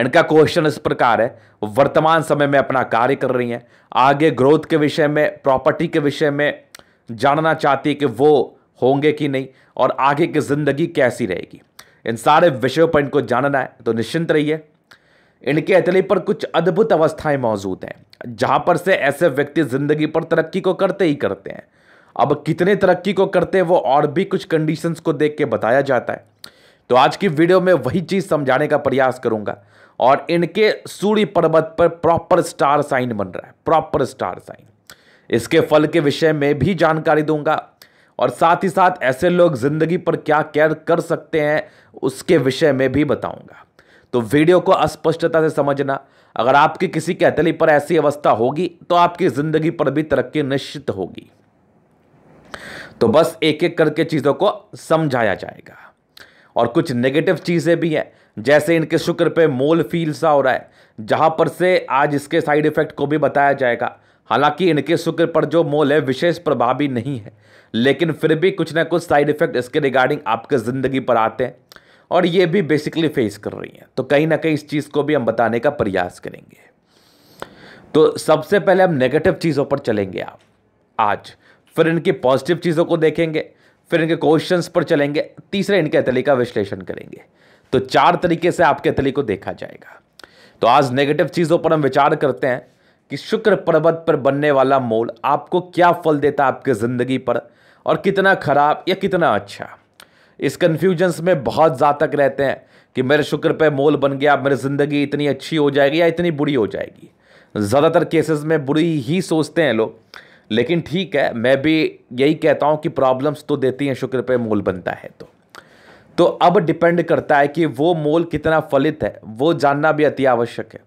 इनका क्वेश्चन इस प्रकार है वर्तमान समय में अपना कार्य कर रही हैं आगे ग्रोथ के विषय में प्रॉपर्टी के विषय में जानना चाहती है कि वो होंगे कि नहीं और आगे की ज़िंदगी कैसी रहेगी इन सारे विषयों पर इनको जानना है तो निश्चिंत रहिए इनके अतले पर कुछ अद्भुत अवस्थाएं मौजूद हैं जहां पर से ऐसे व्यक्ति ज़िंदगी पर तरक्की को करते ही करते हैं अब कितने तरक्की को करते हैं वो और भी कुछ कंडीशंस को देख के बताया जाता है तो आज की वीडियो में वही चीज़ समझाने का प्रयास करूंगा और इनके सूर्य पर्वत पर प्रॉपर स्टार साइन बन रहा है प्रॉपर स्टार साइन इसके फल के विषय में भी जानकारी दूंगा और साथ ही साथ ऐसे लोग जिंदगी पर क्या केयर कर सकते हैं उसके विषय में भी बताऊंगा तो वीडियो को अस्पष्टता से समझना अगर आपकी किसी के अतली पर ऐसी अवस्था होगी तो आपकी जिंदगी पर भी तरक्की निश्चित होगी तो बस एक एक करके चीजों को समझाया जाएगा और कुछ नेगेटिव चीज़ें भी हैं जैसे इनके शुक्र पे मोल फील सा हो रहा है जहाँ पर से आज इसके साइड इफ़ेक्ट को भी बताया जाएगा हालांकि इनके शुक्र पर जो मोल है विशेष प्रभावी नहीं है लेकिन फिर भी कुछ ना कुछ साइड इफ़ेक्ट इसके रिगार्डिंग आपके ज़िंदगी पर आते हैं और ये भी बेसिकली फेस कर रही हैं तो कहीं ना कहीं इस चीज़ को भी हम बताने का प्रयास करेंगे तो सबसे पहले हम नेगेटिव चीज़ों पर चलेंगे आप आज फिर इनकी पॉजिटिव चीज़ों को देखेंगे फिर इनके क्वेश्चंस पर चलेंगे तीसरे इनके अतली का विश्लेषण करेंगे तो चार तरीके से आपके अतली को देखा जाएगा तो आज नेगेटिव चीज़ों पर हम विचार करते हैं कि शुक्र पर्वत पर बनने वाला मोल आपको क्या फल देता है आपकी ज़िंदगी पर और कितना ख़राब या कितना अच्छा इस कन्फ्यूजन्स में बहुत ज़ातक रहते हैं कि मेरे शुक्र पे मोल बन गया मेरी ज़िंदगी इतनी अच्छी हो जाएगी या इतनी बुरी हो जाएगी ज़्यादातर केसेस में बुरी ही सोचते हैं लोग लेकिन ठीक है मैं भी यही कहता हूँ कि प्रॉब्लम्स तो देती हैं शुक्र पे मोल बनता है तो तो अब डिपेंड करता है कि वो मोल कितना फलित है वो जानना भी अति आवश्यक है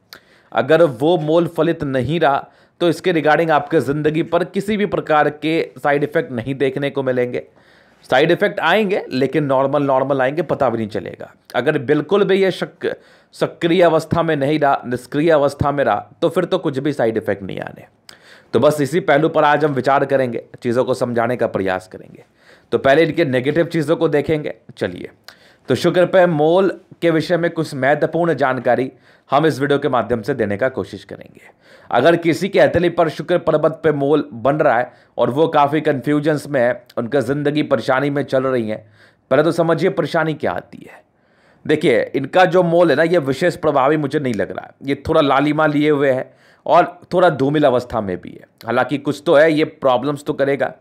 अगर वो मोल फलित नहीं रहा तो इसके रिगार्डिंग आपके ज़िंदगी पर किसी भी प्रकार के साइड इफ़ेक्ट नहीं देखने को मिलेंगे साइड इफ़ेक्ट आएंगे लेकिन नॉर्मल नॉर्मल आएंगे पता भी नहीं चलेगा अगर बिल्कुल भी ये शक सक्रिय अवस्था में नहीं रहा निष्क्रिय अवस्था में रहा तो फिर तो कुछ भी साइड इफ़ेक्ट नहीं आने तो बस इसी पहलू पर आज हम विचार करेंगे चीज़ों को समझाने का प्रयास करेंगे तो पहले इनके नेगेटिव चीज़ों को देखेंगे चलिए तो शुक्र पे मोल के विषय में कुछ महत्वपूर्ण जानकारी हम इस वीडियो के माध्यम से देने का कोशिश करेंगे अगर किसी के अतली पर शुक्र पर्वत पे मोल बन रहा है और वो काफ़ी कन्फ्यूजन्स में है उनका ज़िंदगी परेशानी में चल रही है पहले तो समझिए परेशानी क्या आती है देखिए इनका जो मोल है ना ये विशेष प्रभावी मुझे नहीं लग रहा है ये थोड़ा लालिमा लिए हुए हैं और थोड़ा धूमिल अवस्था में भी है हालांकि कुछ तो है ये प्रॉब्लम्स तो करेगा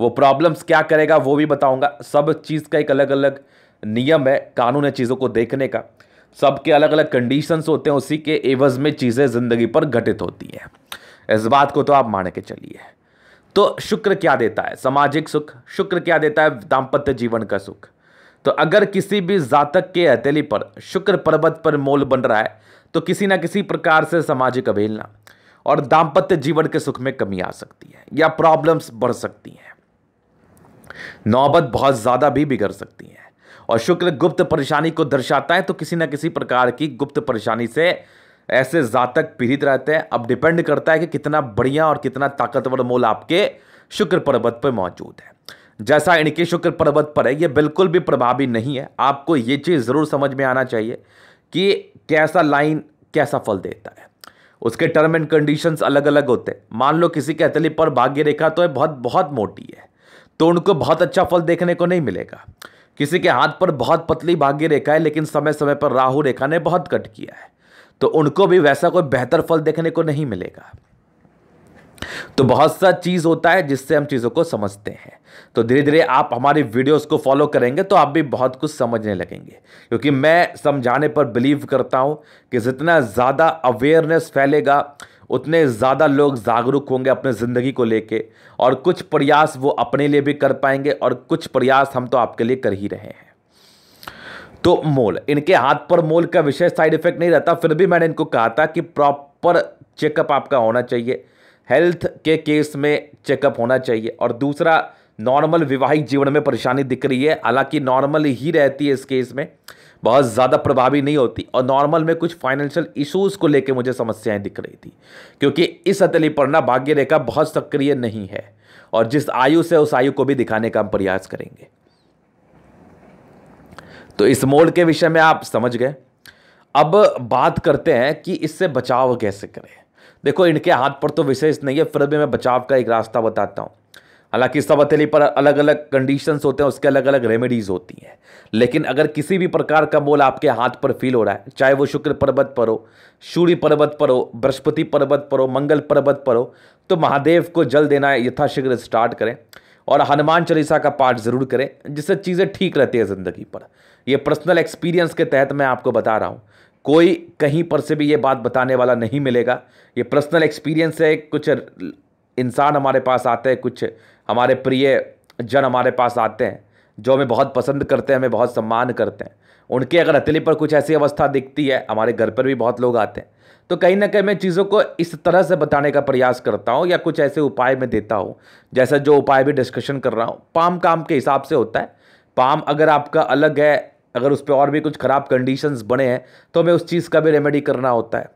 वो प्रॉब्लम्स क्या करेगा वो भी बताऊंगा सब चीज़ का एक अलग अलग नियम है कानून है चीज़ों को देखने का सबके अलग अलग कंडीशंस होते हैं उसी के एवज में चीज़ें ज़िंदगी पर घटित होती हैं इस बात को तो आप मान के चलिए तो शुक्र क्या देता है सामाजिक सुख शुक्र क्या देता है दाम्पत्य जीवन का सुख तो अगर किसी भी जातक के हथेली पर शुक्र पर्वत पर मोल बन रहा है तो किसी ना किसी प्रकार से सामाजिक अवहेलना और दाम्पत्य जीवन के सुख में कमी आ सकती है या प्रॉब्लम्स बढ़ सकती हैं नौबत बहुत ज़्यादा भी बिगड़ सकती है और शुक्र गुप्त परेशानी को दर्शाता है तो किसी ना किसी प्रकार की गुप्त परेशानी से ऐसे जातक पीड़ित रहते हैं अब डिपेंड करता है कि कितना बढ़िया और कितना ताकतवर मोल आपके शुक्र पर्वत पर मौजूद है जैसा इनके शुक्र पर्वत पर है ये बिल्कुल भी प्रभावी नहीं है आपको ये चीज़ ज़रूर समझ में आना चाहिए कि कैसा लाइन कैसा फल देता है उसके टर्म एंड कंडीशंस अलग अलग होते हैं मान लो किसी के हथेली पर भाग्य रेखा तो है बहुत बहुत मोटी है तो उनको बहुत अच्छा फल देखने को नहीं मिलेगा किसी के हाथ पर बहुत पतली भाग्य रेखा है लेकिन समय समय पर राहु रेखा ने बहुत कट किया है तो उनको भी वैसा कोई बेहतर फल देखने को नहीं मिलेगा तो बहुत सा चीज़ होता है जिससे हम चीज़ों को समझते हैं तो धीरे धीरे आप हमारी वीडियोस को फॉलो करेंगे तो आप भी बहुत कुछ समझने लगेंगे क्योंकि मैं समझाने पर बिलीव करता हूं कि जितना ज़्यादा अवेयरनेस फैलेगा उतने ज़्यादा लोग जागरूक होंगे अपने ज़िंदगी को लेके और कुछ प्रयास वो अपने लिए भी कर पाएंगे और कुछ प्रयास हम तो आपके लिए कर ही रहे हैं तो मोल इनके हाथ पर मोल का विशेष साइड इफेक्ट नहीं रहता फिर भी मैंने इनको कहा था कि प्रॉपर चेकअप आपका होना चाहिए हेल्थ के केस में चेकअप होना चाहिए और दूसरा नॉर्मल विवाहिक जीवन में परेशानी दिख रही है हालांकि नॉर्मल ही रहती है इस केस में बहुत ज़्यादा प्रभावी नहीं होती और नॉर्मल में कुछ फाइनेंशियल इश्यूज को लेकर मुझे समस्याएं दिख रही थी क्योंकि इस हथेली पर ना भाग्य रेखा बहुत सक्रिय नहीं है और जिस आयु से उस आयु को भी दिखाने का हम प्रयास करेंगे तो इस मोड के विषय में आप समझ गए अब बात करते हैं कि इससे बचाव कैसे करें देखो इनके हाथ पर तो विशेष नहीं है फिर भी मैं बचाव का एक रास्ता बताता हूँ हालांकि सब हथेली पर अलग अलग कंडीशंस होते हैं उसके अलग अलग रेमेडीज़ होती हैं लेकिन अगर किसी भी प्रकार का मोल आपके हाथ पर फील हो रहा है चाहे वो शुक्र पर्वत पर हो सूर्य पर्वत पर हो बृहस्पति पर्वत पर हो मंगल पर्वत पर हो तो महादेव को जल देना यथाशीघ्र स्टार्ट करें और हनुमान चालीसा का पाठ ज़रूर करें जिससे चीज़ें ठीक रहती है ज़िंदगी पर यह पर्सनल एक्सपीरियंस के तहत मैं आपको बता रहा हूँ कोई कहीं पर से भी ये बात बताने वाला नहीं मिलेगा ये पर्सनल एक्सपीरियंस है कुछ इंसान हमारे पास आते हैं कुछ हमारे प्रिय जन हमारे पास आते हैं जो हमें बहुत पसंद करते हैं हमें बहुत सम्मान करते हैं उनके अगर हथेली पर कुछ ऐसी अवस्था दिखती है हमारे घर पर भी बहुत लोग आते हैं तो कहीं ना कहीं मैं चीज़ों को इस तरह से बताने का प्रयास करता हूँ या कुछ ऐसे उपाय मैं देता हूँ जैसा जो उपाय भी डिस्कशन कर रहा हूँ पाम काम के हिसाब से होता है पाम अगर आपका अलग है अगर उस पर और भी कुछ ख़राब कंडीशंस बने हैं तो हमें उस चीज़ का भी रेमेडी करना होता है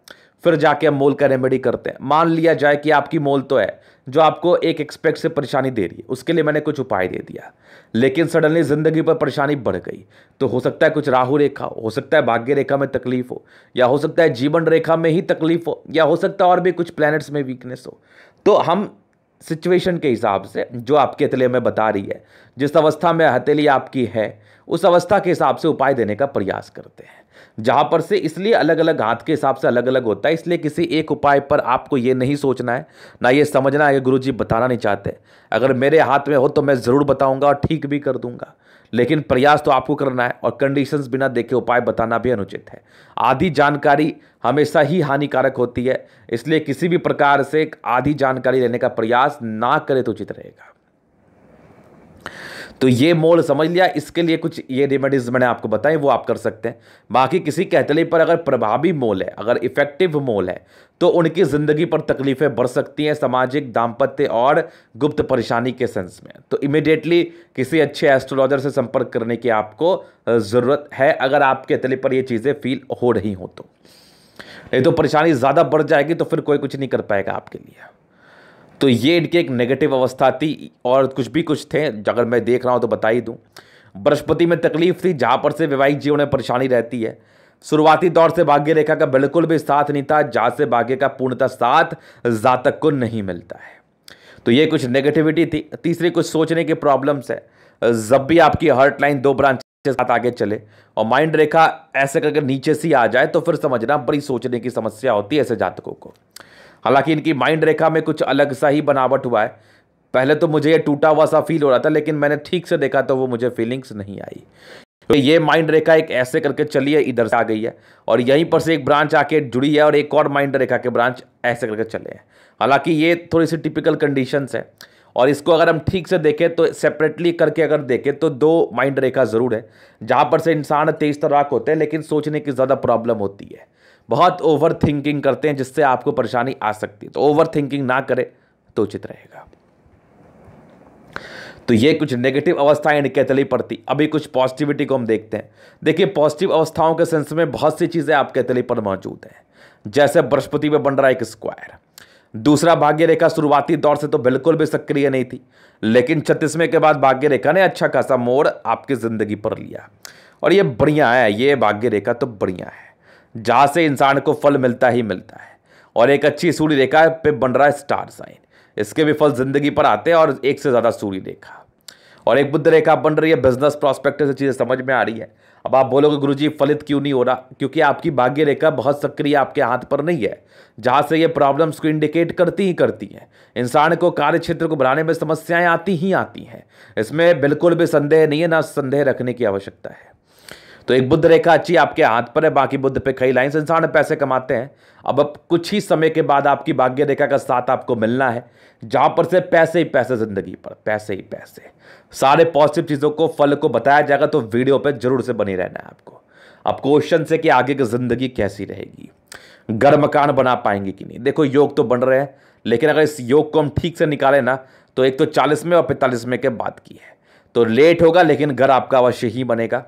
फिर जाके हम मोल का रेमेडी करते हैं मान लिया जाए कि आपकी मोल तो है जो आपको एक एक्सपेक्ट से परेशानी दे रही है उसके लिए मैंने कुछ उपाय दे दिया लेकिन सडनली ज़िंदगी पर परेशानी बढ़ गई तो हो सकता है कुछ राहु रेखा हो सकता है भाग्य रेखा में तकलीफ हो या हो सकता है जीवन रेखा में ही तकलीफ हो या हो सकता है और भी कुछ प्लैनेट्स में वीकनेस हो तो हम सिचुएशन के हिसाब से जो आपकी हथेली हमें बता रही है जिस अवस्था में हथेली आपकी है उस अवस्था के हिसाब से उपाय देने का प्रयास करते हैं जहाँ पर से इसलिए अलग अलग हाथ के हिसाब से अलग अलग होता है इसलिए किसी एक उपाय पर आपको ये नहीं सोचना है ना ये समझना है कि गुरु जी बताना नहीं चाहते अगर मेरे हाथ में हो तो मैं ज़रूर बताऊँगा और ठीक भी कर दूँगा लेकिन प्रयास तो आपको करना है और कंडीशंस बिना देखे उपाय बताना भी अनुचित है आधी जानकारी हमेशा ही हानिकारक होती है इसलिए किसी भी प्रकार से आधी जानकारी लेने का प्रयास ना करें तो उचित रहेगा तो ये मोल समझ लिया इसके लिए कुछ ये रेमेडीज मैंने आपको बताई वो आप कर सकते हैं बाकी किसी कैथले पर अगर प्रभावी मोल है अगर इफेक्टिव मोल है तो उनकी ज़िंदगी पर तकलीफ़ें बढ़ सकती हैं सामाजिक दाम्पत्य और गुप्त परेशानी के सेंस में तो इमिडिएटली किसी अच्छे एस्ट्रोलॉजर से संपर्क करने की आपको ज़रूरत है अगर आपके कैथले पर ये चीज़ें फील हो रही हों तो नहीं तो परेशानी ज़्यादा बढ़ जाएगी तो फिर कोई कुछ नहीं कर पाएगा आपके लिए तो ये इनकी एक नेगेटिव अवस्था थी और कुछ भी कुछ थे अगर मैं देख रहा हूँ तो बता ही दूँ बृहस्पति में तकलीफ थी जहाँ पर से वैवाहिक जीवन में परेशानी रहती है शुरुआती दौर से भाग्य रेखा का बिल्कुल भी साथ नहीं था जहाँ से भाग्य का पूर्णतः साथ जातक को नहीं मिलता है तो ये कुछ नेगेटिविटी थी तीसरी कुछ सोचने की प्रॉब्लम्स है जब भी आपकी हर्ट लाइन दो ब्रांच के साथ आगे चले और माइंड रेखा ऐसे करके नीचे से आ जाए तो फिर समझना बड़ी सोचने की समस्या होती है ऐसे जातकों को हालांकि इनकी माइंड रेखा में कुछ अलग सा ही बनावट हुआ है पहले तो मुझे ये टूटा हुआ सा फील हो रहा था लेकिन मैंने ठीक से देखा तो वो मुझे फीलिंग्स नहीं आई तो ये माइंड रेखा एक ऐसे करके चली है इधर से आ गई है और यहीं पर से एक ब्रांच आके जुड़ी है और एक और माइंड रेखा के ब्रांच ऐसे करके चले हैं हालांकि ये थोड़ी सी टिपिकल कंडीशंस है और इसको अगर हम ठीक से देखें तो सेपरेटली करके अगर देखें तो दो माइंड रेखा ज़रूर है जहाँ पर से इंसान तेज तराक होते हैं लेकिन सोचने की ज़्यादा प्रॉब्लम होती है बहुत ओवर थिंकिंग करते हैं जिससे आपको परेशानी आ सकती है तो ओवर थिंकिंग ना करें तो उचित रहेगा तो ये कुछ नेगेटिव अवस्थाएं इनके तली पड़ती अभी कुछ पॉजिटिविटी को हम देखते हैं देखिए पॉजिटिव अवस्थाओं के सेंस में बहुत सी चीज़ें आपके अतली पर मौजूद हैं जैसे बृहस्पति में बन रहा है एक स्क्वायर दूसरा भाग्य रेखा शुरुआती दौर से तो बिल्कुल भी सक्रिय नहीं थी लेकिन छत्तीसवें के बाद भाग्य रेखा ने अच्छा खासा मोड़ आपकी ज़िंदगी पर लिया और ये बढ़िया है ये भाग्य रेखा तो बढ़िया है जहाँ से इंसान को फल मिलता ही मिलता है और एक अच्छी सूर्य रेखा पे बन रहा है स्टार साइन इसके भी फल जिंदगी पर आते हैं और एक से ज़्यादा सूर्य रेखा और एक बुद्ध रेखा बन रही है बिजनेस प्रॉस्पेक्ट से चीज़ें समझ में आ रही है अब आप बोलोगे गुरु जी फलित क्यों नहीं हो रहा क्योंकि आपकी भाग्य रेखा बहुत सक्रिय आपके हाथ पर नहीं है जहाँ से ये प्रॉब्लम्स को इंडिकेट करती ही करती हैं इंसान को कार्य क्षेत्र को बढ़ाने में समस्याएं आती ही आती हैं इसमें बिल्कुल भी संदेह नहीं है ना संदेह रखने की आवश्यकता है तो एक बुद्ध रेखा अच्छी आपके हाथ पर है बाकी बुद्ध पे कई लाइन इंसान पैसे कमाते हैं अब अब कुछ ही समय के बाद आपकी भाग्य रेखा का साथ आपको मिलना है जहां पर से पैसे ही पैसे ज़िंदगी पर पैसे ही पैसे सारे पॉजिटिव चीज़ों को फल को बताया जाएगा तो वीडियो पर जरूर से बनी रहना है आपको अब क्वेश्चन से कि आगे की ज़िंदगी कैसी रहेगी घर मकान बना पाएंगे कि नहीं देखो योग तो बन रहे हैं लेकिन अगर इस योग को हम ठीक से निकालें ना तो एक तो चालीस में और पैंतालीस में के बाद की है तो लेट होगा लेकिन घर आपका अवश्य ही बनेगा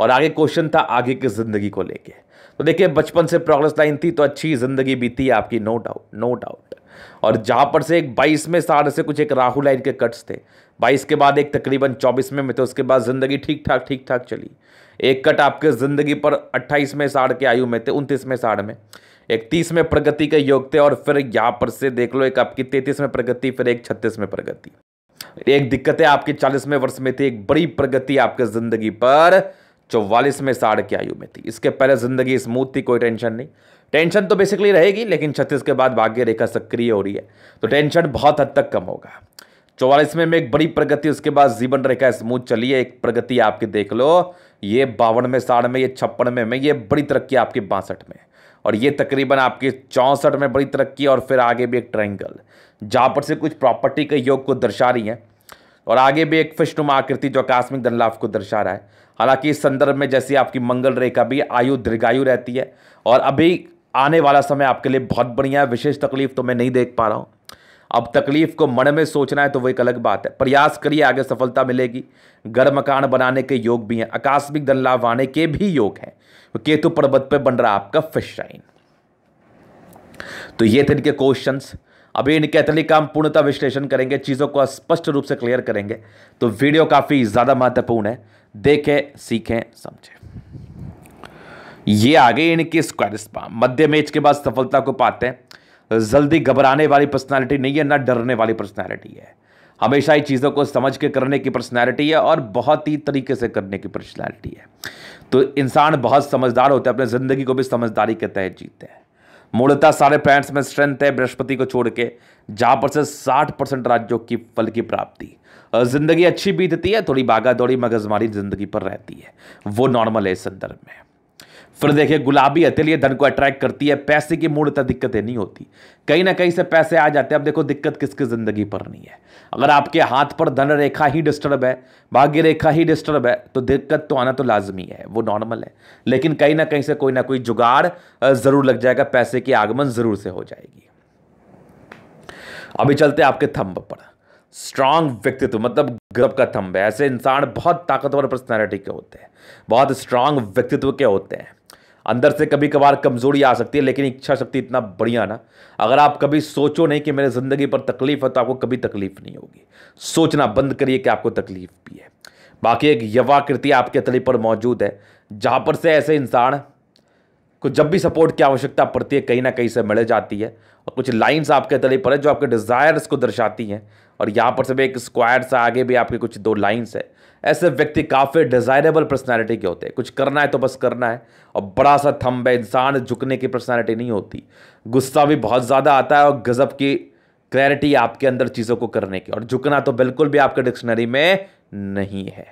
और आगे क्वेश्चन था आगे की ज़िंदगी को लेके तो देखिए बचपन से प्रोग्रेस लाइन थी तो अच्छी ज़िंदगी बीती आपकी नो डाउट नो डाउट और जहां पर से एक 22 में साल से कुछ एक राहु लाइन के कट्स थे 22 के बाद एक तकरीबन 24 में में तो उसके बाद ज़िंदगी ठीक ठाक ठीक ठाक चली एक कट आपके ज़िंदगी पर अट्ठाईस में साढ़ के आयु में थे उनतीस में साढ़ में एक तीस में प्रगति के योग थे और फिर यहाँ पर से देख लो एक आपकी तैतीस में प्रगति फिर एक छत्तीस में प्रगति एक दिक्कतें आपके चालीसवें वर्ष में थी एक बड़ी प्रगति आपके ज़िंदगी पर चौवालीस में साढ़ की आयु में थी इसके पहले ज़िंदगी स्मूथ थी कोई टेंशन नहीं टेंशन तो बेसिकली रहेगी लेकिन छत्तीस के बाद भाग्य रेखा सक्रिय हो रही है तो टेंशन बहुत हद तक कम होगा चौवालीसवें में एक बड़ी प्रगति उसके बाद जीवन रेखा स्मूथ चली है एक प्रगति आपकी देख लो ये बावन में साढ़ में ये छप्पन में में ये बड़ी तरक्की आपकी बासठ में और ये तकरीबन आपके चौंसठ में बड़ी तरक्की और फिर आगे भी एक ट्रायंगल जहाँ पर से कुछ प्रॉपर्टी के योग को दर्शा रही है और आगे भी एक फिश्टुमा आकृति जो आकस्मिक धन लाभ को दर्शा रहा है हालांकि इस संदर्भ में जैसे आपकी मंगल रेखा भी आयु दीर्घायु रहती है और अभी आने वाला समय आपके लिए बहुत बढ़िया है विशेष तकलीफ तो मैं नहीं देख पा रहा हूँ अब तकलीफ को मन में सोचना है तो वो एक अलग बात है प्रयास करिए आगे सफलता मिलेगी घर मकान बनाने के योग भी हैं आकस्मिक धन लाभ आने के भी योग हैं केतु पर्वत पर बन रहा आपका फिश शाइन तो ये थे इनके क्वेश्चंस अभी इनके अतलिक काम पूर्णता विश्लेषण करेंगे चीज़ों को स्पष्ट रूप से क्लियर करेंगे तो वीडियो काफ़ी ज़्यादा महत्वपूर्ण है देखें सीखें समझें ये आ गई इनकी स्क्वायर स्पा मध्य एज के बाद सफलता को पाते हैं जल्दी घबराने वाली पर्सनालिटी नहीं है ना डरने वाली पर्सनालिटी है हमेशा ही चीज़ों को समझ के करने की पर्सनैलिटी है और बहुत ही तरीके से करने की पर्सनैलिटी है तो इंसान बहुत समझदार होता है अपने ज़िंदगी को भी समझदारी के तहत जीते हैं मूलतः सारे प्लैनेट्स में स्ट्रेंथ है बृहस्पति को छोड़ के जहाँ पर से साठ परसेंट राज्यों की फल की प्राप्ति ज़िंदगी अच्छी बीतती है थोड़ी बागा दौड़ी मगजमारी ज़िंदगी पर रहती है वो नॉर्मल है इस संदर्भ में फिर देखिए गुलाबी हथेली धन को अट्रैक्ट करती है पैसे की मूर्णता दिक्कतें नहीं होती कहीं ना कहीं से पैसे आ जाते हैं अब देखो दिक्कत किसकी ज़िंदगी पर नहीं है अगर आपके हाथ पर धन रेखा ही डिस्टर्ब है भाग्य रेखा ही डिस्टर्ब है तो दिक्कत तो आना तो लाजमी है वो नॉर्मल है लेकिन कहीं ना कहीं से कोई ना कोई जुगाड़ ज़रूर लग जाएगा पैसे की आगमन ज़रूर से हो जाएगी अभी चलते आपके थंब पर स्ट्रांग व्यक्तित्व मतलब गर्व का थंब है ऐसे इंसान बहुत ताकतवर पर्सनैलिटी के होते हैं बहुत स्ट्रांग व्यक्तित्व के होते हैं अंदर से कभी कभार कमज़ोरी आ सकती है लेकिन इच्छा शक्ति इतना बढ़िया ना अगर आप कभी सोचो नहीं कि मेरे ज़िंदगी पर तकलीफ है तो आपको कभी तकलीफ नहीं होगी सोचना बंद करिए कि आपको तकलीफ भी है बाकी एक यवा कृति आपके तले पर मौजूद है जहाँ पर से ऐसे इंसान को जब भी सपोर्ट की आवश्यकता पड़ती है कहीं ना कहीं से मिल जाती है और कुछ लाइंस आपके तले पर है जो आपके डिज़ायर्स को दर्शाती हैं और यहाँ पर से भी एक स्क्वायर से आगे भी आपके कुछ दो लाइंस है ऐसे व्यक्ति काफ़ी डिज़ायरेबल पर्सनैलिटी के होते हैं कुछ करना है तो बस करना है और बड़ा सा थम्ब है इंसान झुकने की पर्सनैलिटी नहीं होती गुस्सा भी बहुत ज़्यादा आता है और गज़ब की क्लैरिटी आपके अंदर चीज़ों को करने की और झुकना तो बिल्कुल भी आपके डिक्शनरी में नहीं है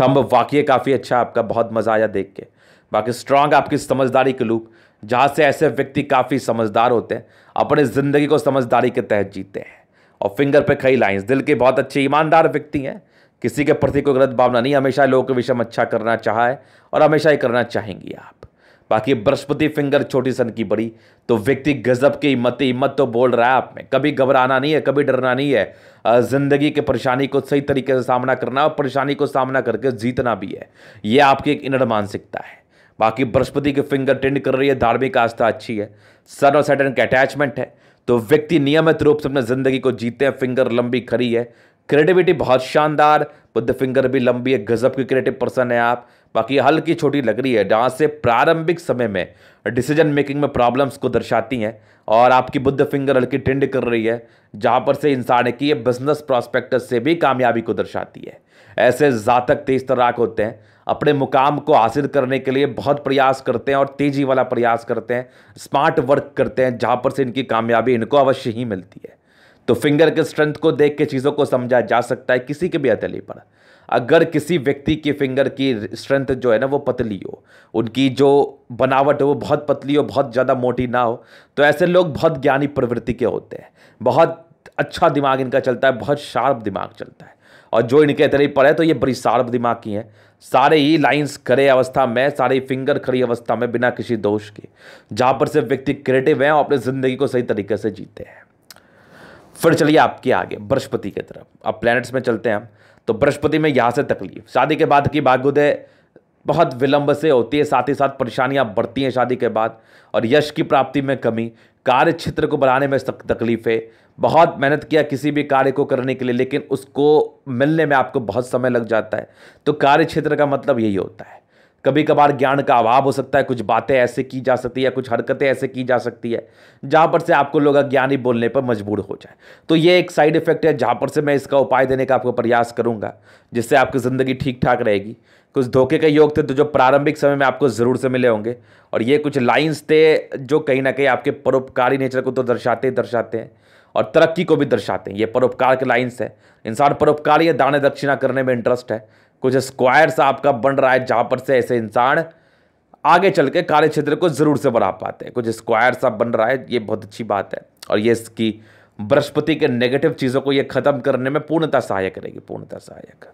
थम्ब तो वाकई काफ़ी अच्छा आपका बहुत मज़ा आया देख के बाकी स्ट्रांग आपकी समझदारी के लूप जहाँ से ऐसे व्यक्ति काफ़ी समझदार होते हैं अपनी ज़िंदगी को समझदारी के तहत जीते हैं और फिंगर पे कई लाइंस दिल के बहुत अच्छे ईमानदार व्यक्ति हैं किसी के प्रति कोई गलत भावना नहीं हमेशा लोगों के विषय में अच्छा करना चाह है और हमेशा ही करना चाहेंगी आप बाकी बृहस्पति फिंगर छोटी सन की बड़ी तो व्यक्ति गजब की हिम्मत हिम्मत तो बोल रहा है आप में कभी घबराना नहीं है कभी डरना नहीं है ज़िंदगी के परेशानी को सही तरीके से सामना करना और परेशानी को सामना करके जीतना भी है यह आपकी एक इनर मानसिकता है बाकी बृहस्पति की फिंगर टेंड कर रही है धार्मिक आस्था अच्छी है सन और सैटर्न के अटैचमेंट है तो व्यक्ति नियमित रूप से अपने ज़िंदगी को जीते हैं फिंगर लंबी खड़ी है क्रिएटिविटी बहुत शानदार बुद्ध फिंगर भी लंबी है गजब की क्रिएटिव पर्सन है आप बाकी हल्की छोटी लग रही है जहाँ से प्रारंभिक समय में डिसीजन मेकिंग में प्रॉब्लम्स को दर्शाती हैं और आपकी बुद्ध फिंगर हल्की टेंड कर रही है जहाँ पर से इंसान की ये बिजनेस प्रॉस्पेक्टस से भी कामयाबी को दर्शाती है ऐसे जातक तेज तराक होते हैं अपने मुकाम को हासिल करने के लिए बहुत प्रयास करते हैं और तेजी वाला प्रयास करते हैं स्मार्ट वर्क करते हैं जहाँ पर से इनकी कामयाबी इनको अवश्य ही मिलती है तो फिंगर के स्ट्रेंथ को देख के चीज़ों को समझा जा सकता है किसी के भी हथेली पर अगर किसी व्यक्ति की फिंगर की स्ट्रेंथ जो है ना वो पतली हो उनकी जो बनावट हो वो बहुत पतली हो बहुत ज़्यादा मोटी ना हो तो ऐसे लोग बहुत ज्ञानी प्रवृत्ति के होते हैं बहुत अच्छा दिमाग इनका चलता है बहुत शार्प दिमाग चलता है और जो इनके हथेली पर है तो ये बड़ी शार्प दिमाग की हैं सारे ही लाइंस खड़े अवस्था में सारे ही फिंगर खड़ी अवस्था में बिना किसी दोष के जहाँ पर सिर्फ व्यक्ति क्रिएटिव हैं और अपनी ज़िंदगी को सही तरीके से जीते हैं फिर चलिए आपके आगे बृहस्पति की तरफ अब प्लैनेट्स में चलते हैं हम तो बृहस्पति में यहाँ से तकलीफ शादी के बाद की भाग्योदय बहुत विलंब से होती है साथ ही साथ परेशानियाँ बढ़ती हैं शादी के बाद और यश की प्राप्ति में कमी कार्य क्षेत्र को बढ़ाने में तकलीफ है बहुत मेहनत किया किसी भी कार्य को करने के लिए लेकिन उसको मिलने में आपको बहुत समय लग जाता है तो कार्य क्षेत्र का मतलब यही होता है कभी कभार ज्ञान का अभाव हो सकता है कुछ बातें ऐसे की जा सकती है कुछ हरकतें ऐसे की जा सकती है जहाँ पर से आपको लोग अज्ञानी बोलने पर मजबूर हो जाए तो ये एक साइड इफेक्ट है जहाँ पर से मैं इसका उपाय देने का आपको प्रयास करूँगा जिससे आपकी ज़िंदगी ठीक ठाक रहेगी कुछ धोखे के योग थे तो जो प्रारंभिक समय में आपको ज़रूर से मिले होंगे और ये कुछ लाइन्स थे जो कहीं ना कहीं आपके परोपकारी नेचर को तो दर्शाते ही दर्शाते हैं और तरक्की को भी दर्शाते हैं ये परोपकार के लाइन्स है इंसान परोपकारी या दाने दक्षिणा करने में इंटरेस्ट है कुछ स्क्वायर्स आपका बन रहा है जहाँ पर से ऐसे इंसान आगे चल के कार्य क्षेत्र को ज़रूर से बढ़ा पाते हैं कुछ स्क्वायर्स आप बन रहा है ये बहुत अच्छी बात है और ये इसकी बृहस्पति के नेगेटिव चीज़ों को ये खत्म करने में पूर्णता सहायक करेगी पूर्णता सहायक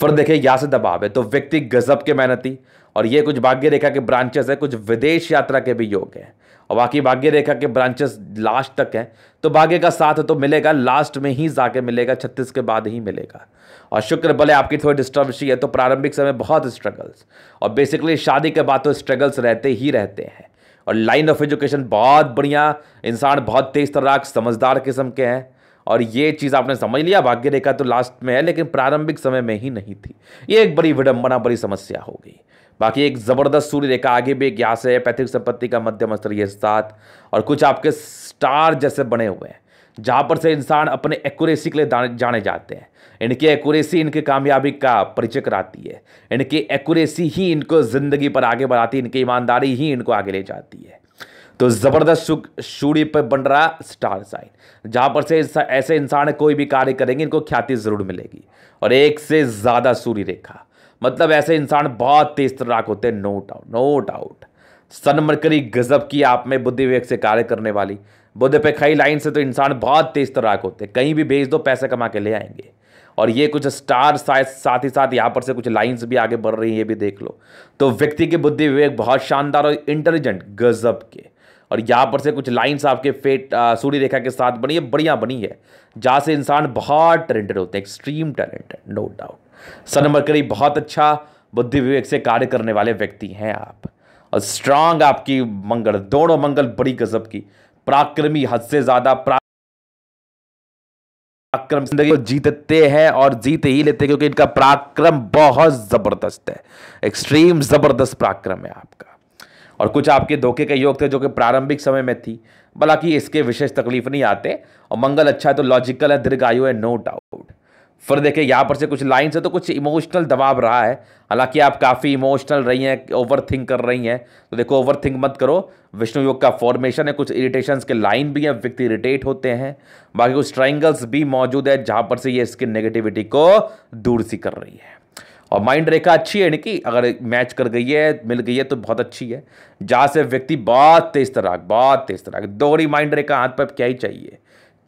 फिर देखिए यहाँ से दबाव है तो व्यक्ति गजब के मेहनती और ये कुछ भाग्य रेखा के ब्रांचेस है कुछ विदेश यात्रा के भी योग हैं और बाकी भाग्य रेखा के ब्रांचेस लास्ट तक हैं तो भाग्य का साथ तो मिलेगा लास्ट में ही जाके मिलेगा छत्तीस के बाद ही मिलेगा और शुक्र भले आपकी थोड़ी डिस्टर्बशी है तो प्रारंभिक समय बहुत स्ट्रगल्स और बेसिकली शादी के बाद तो स्ट्रगल्स रहते ही रहते हैं और लाइन ऑफ एजुकेशन बहुत बढ़िया इंसान बहुत तेज तरह समझदार किस्म के हैं और ये चीज़ आपने समझ लिया भाग्य रेखा तो लास्ट में है लेकिन प्रारंभिक समय में ही नहीं थी ये एक बड़ी विडंबना बड़ी समस्या हो गई बाकी एक ज़बरदस्त सूर्य रेखा आगे भी एक यहाँ से पैतृक संपत्ति का मध्यम स्तर ये साथ और कुछ आपके स्टार जैसे बने हुए हैं जहाँ पर से इंसान अपने एक्यूरेसी के लिए जाने जाते हैं इनकी एक्यूरेसी इनके कामयाबी का परिचय कराती है इनकी एक्यूरेसी ही इनको ज़िंदगी पर आगे बढ़ाती है इनकी ईमानदारी ही इनको आगे ले जाती है तो ज़बरदस्त सूर्य पर बन रहा स्टार साइन जहाँ पर से ऐसे इंसान कोई भी कार्य करेंगे इनको ख्याति ज़रूर मिलेगी और एक से ज़्यादा सूर्य रेखा मतलब ऐसे इंसान बहुत तेज तराक होते हैं no doubt no doubt sun mercury गजब की आप में बुद्धि विवेक से कार्य करने वाली बुद्ध पे खई लाइन से तो इंसान बहुत तेज तराक होते कहीं भी भेज दो पैसे कमा के ले आएंगे और ये कुछ स्टार साथ ही साथ यहाँ पर से कुछ लाइंस भी आगे बढ़ रही है ये भी देख लो तो व्यक्ति की बुद्धि विवेक बहुत शानदार और इंटेलिजेंट गजब के और यहाँ पर से कुछ लाइंस आपके फेट सूर्य रेखा के साथ बनी है बढ़िया बनी है जहाँ से इंसान बहुत टैलेंटेड होते हैं extreme talented no doubt sun mercury बहुत अच्छा बुद्धि विवेक से कार्य करने वाले व्यक्ति हैं आप और स्ट्रांग आपकी मंगल दोनों मंगल बड़ी गजब की पराक्रमी हद से ज़्यादा पराक्रम जिंदगी जीतते हैं और जीत ही लेते हैं क्योंकि इनका पराक्रम बहुत ज़बरदस्त है एक्सट्रीम ज़बरदस्त पराक्रम है आपका और कुछ आपके धोखे के योग थे जो कि प्रारंभिक समय में थी भला इसके विशेष तकलीफ नहीं आते और मंगल अच्छा है तो लॉजिकल है दीर्घायु है नो डाउट फिर देखिए यहाँ पर से कुछ लाइन से तो कुछ इमोशनल दबाव रहा है हालांकि आप काफ़ी इमोशनल रही हैं ओवर थिंक कर रही हैं तो देखो ओवर थिंक मत करो विष्णु योग का फॉर्मेशन है कुछ इरिटेशंस के लाइन भी हैं व्यक्ति इरिटेट होते हैं बाकी कुछ ट्राइंगल्स भी मौजूद है जहाँ पर से ये इसके नेगेटिविटी को दूर सी कर रही है और माइंड रेखा अच्छी है यानी कि अगर मैच कर गई है मिल गई है तो बहुत अच्छी है जहाँ से व्यक्ति बहुत तेज तराक बहुत तेज तराक दोहरी माइंड रेखा हाथ पर क्या ही चाहिए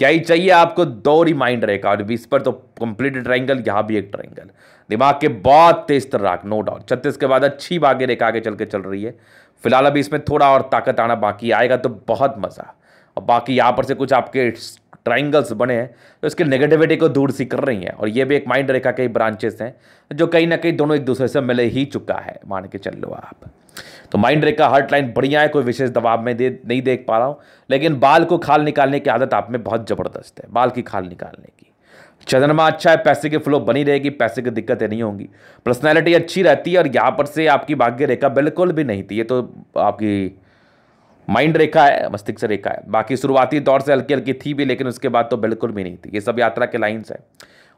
क्या ही चाहिए आपको दो रिमाइंडर एक और इस पर तो कंप्लीट ट्राइंगल यहाँ भी एक ट्राइंगल दिमाग के बहुत तेज तर्राक नो डाउट छत्तीस के बाद अच्छी भाग्य रेखा आगे चल के चल रही है फिलहाल अभी इसमें थोड़ा और ताकत आना बाकी आएगा तो बहुत मज़ा और बाकी यहाँ पर से कुछ आपके ट्राइंगल्स बने हैं तो इसके नेगेटिविटी को दूर सी कर रही हैं और ये भी एक माइंड रेखा के ब्रांचेस हैं जो कहीं ना कहीं दोनों एक दूसरे से मिले ही चुका है मान के चल लो आप तो माइंड रेखा हर्ट लाइन बढ़िया है कोई विशेष दबाव में दे नहीं देख पा रहा हूँ लेकिन बाल को खाल निकालने की आदत आप में बहुत ज़बरदस्त है बाल की खाल निकालने की चंद्रमा अच्छा है पैसे की फ्लो बनी रहेगी पैसे की दिक्कतें नहीं होंगी पर्सनैलिटी अच्छी रहती है और यहाँ पर से आपकी भाग्य रेखा बिल्कुल भी नहीं थी ये तो आपकी माइंड रेखा है मस्तिष्क रेखा है बाकी शुरुआती दौर से हल्की हल्की थी भी लेकिन उसके बाद तो बिल्कुल भी नहीं थी ये सब यात्रा के लाइन्स है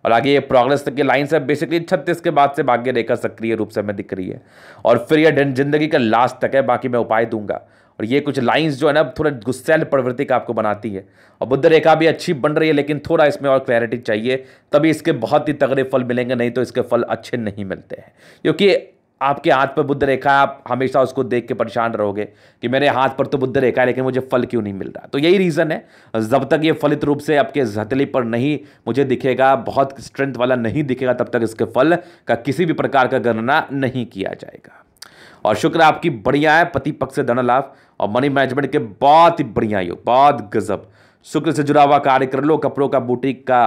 और आगे ये प्रोग्रेस की लाइन्स है बेसिकली छत्तीस के बाद से भाग्य रेखा सक्रिय रूप से हमें दिख रही है और फिर यह जिंदगी का लास्ट तक है बाकी मैं उपाय दूंगा और ये कुछ लाइंस जो है ना थोड़ा गुस्सैल प्रवृत्ति का आपको बनाती है और बुद्ध रेखा भी अच्छी बन रही है लेकिन थोड़ा इसमें और क्लैरिटी चाहिए तभी इसके बहुत ही तगड़े फल मिलेंगे नहीं तो इसके फल अच्छे नहीं मिलते हैं क्योंकि आपके हाथ पर बुद्ध रेखा आप हमेशा उसको देख के परेशान रहोगे कि मेरे हाथ पर तो बुद्ध रेखा है लेकिन मुझे फल क्यों नहीं मिल रहा तो यही रीज़न है जब तक ये फलित रूप से आपके हथेली पर नहीं मुझे दिखेगा बहुत स्ट्रेंथ वाला नहीं दिखेगा तब तक इसके फल का किसी भी प्रकार का गणना नहीं किया जाएगा और शुक्र आपकी बढ़िया है पति पक्ष से धन लाभ और मनी मैनेजमेंट के बहुत ही बढ़िया योग बहुत गजब शुक्र से जुड़ा हुआ कार्य कर लो कपड़ों का बुटीक का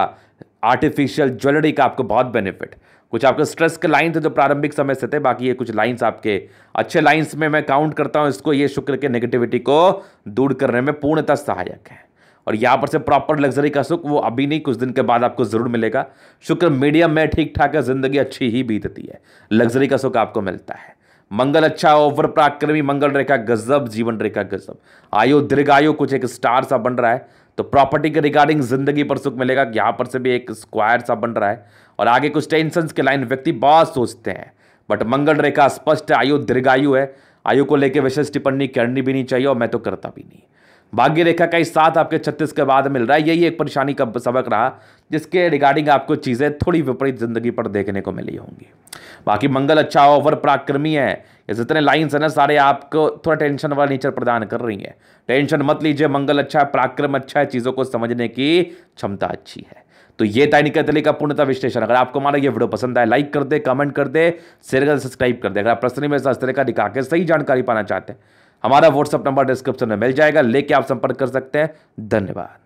आर्टिफिशियल ज्वेलरी का आपको बहुत बेनिफिट कुछ आपके स्ट्रेस के लाइन थे जो प्रारंभिक समय से थे बाकी ये कुछ लाइन्स आपके अच्छे लाइन्स में मैं काउंट करता हूँ इसको ये शुक्र के नेगेटिविटी को दूर करने में पूर्णतः सहायक है और यहाँ पर से प्रॉपर लग्जरी का सुख वो अभी नहीं कुछ दिन के बाद आपको ज़रूर मिलेगा शुक्र मीडियम में ठीक ठाक है ज़िंदगी अच्छी ही बीतती है लग्जरी का सुख आपको मिलता है मंगल अच्छा ओवर प्राक्रमी मंगल रेखा गजब जीवन रेखा गजब आयु दीर्घायु कुछ एक स्टार सा बन रहा है तो प्रॉपर्टी के रिगार्डिंग जिंदगी पर सुख मिलेगा यहाँ पर से भी एक स्क्वायर सा बन रहा है और आगे कुछ टेंशन के लाइन व्यक्ति बहुत सोचते हैं बट मंगल रेखा स्पष्ट है आयु दीर्घायु है आयु को लेकर विशेष टिप्पणी करनी भी नहीं चाहिए और मैं तो करता भी नहीं भाग्य रेखा का ही साथ आपके छत्तीस के बाद मिल रहा है यही एक परेशानी का सबक रहा जिसके रिगार्डिंग आपको चीज़ें थोड़ी विपरीत जिंदगी पर देखने को मिली होंगी बाकी मंगल अच्छा हो ओवर पराक्रमी है जितने लाइन्स हैं ना सारे आपको थोड़ा टेंशन वाला नेचर प्रदान कर रही हैं टेंशन मत लीजिए मंगल अच्छा है पराक्रम अच्छा है चीज़ों को समझने की क्षमता अच्छी है तो ये तैनिक तले का पूर्णता विश्लेषण अगर आपको हमारा ये वीडियो पसंद आए लाइक कर दे कमेंट कर दे शेयर कर सब्सक्राइब कर दे अगर आप प्रश्न में इस तरह का दिखा के सही जानकारी पाना चाहते हैं हमारा व्हाट्सअप नंबर डिस्क्रिप्शन में मिल जाएगा लेके आप संपर्क कर सकते हैं धन्यवाद